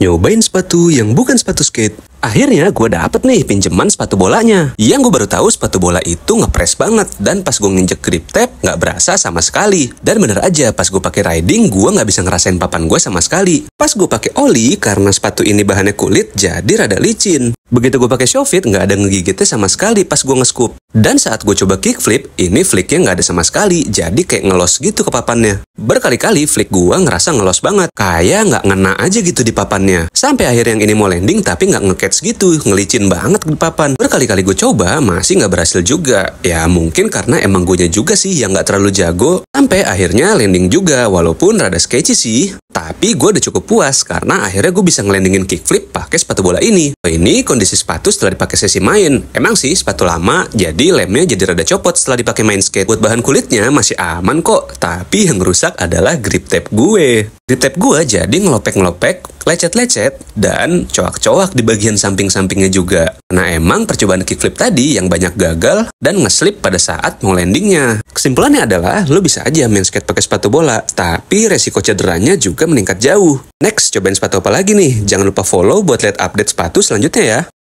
nyobain sepatu yang bukan sepatu skate. Akhirnya gue dapet nih pinjeman sepatu bolanya. Yang gue baru tahu sepatu bola itu ngepres banget dan pas gue nginjek grip tap nggak berasa sama sekali. Dan bener aja pas gue pakai riding gue nggak bisa ngerasain papan gue sama sekali. Pas gue pakai oli karena sepatu ini bahannya kulit jadi rada licin. Begitu gue pakai Showfit, nggak ada ngegigitnya sama sekali pas gue nge Dan saat gue coba kickflip, ini flicknya nggak ada sama sekali, jadi kayak ngelos gitu ke papannya. Berkali-kali flick gue ngerasa ngelos banget, kayak nggak ngena aja gitu di papannya. Sampai akhir yang ini mau landing tapi nggak ngecatch gitu, ngelicin banget di papan. Berkali-kali gue coba, masih nggak berhasil juga. Ya mungkin karena emang gue juga sih yang nggak terlalu jago, sampai akhirnya landing juga, walaupun rada sketchy sih. Tapi gue udah cukup puas karena akhirnya gue bisa ngelandingin kickflip pakai sepatu bola ini. Ini kondisi sepatu setelah dipakai sesi main. Emang sih sepatu lama, jadi lemnya jadi rada copot setelah dipakai main skate. Buat bahan kulitnya masih aman kok, tapi yang rusak adalah grip tape gue. Grip tape gue jadi ngelopek-ngelopek lecet-lecet dan coak-coak di bagian samping-sampingnya juga. Nah emang percobaan kickflip tadi yang banyak gagal dan ngeslip pada saat mau landingnya. Kesimpulannya adalah lo bisa aja main skate pakai sepatu bola, tapi resiko cederanya juga meningkat jauh. Next, cobain sepatu apa lagi nih? Jangan lupa follow buat lihat update sepatu selanjutnya ya.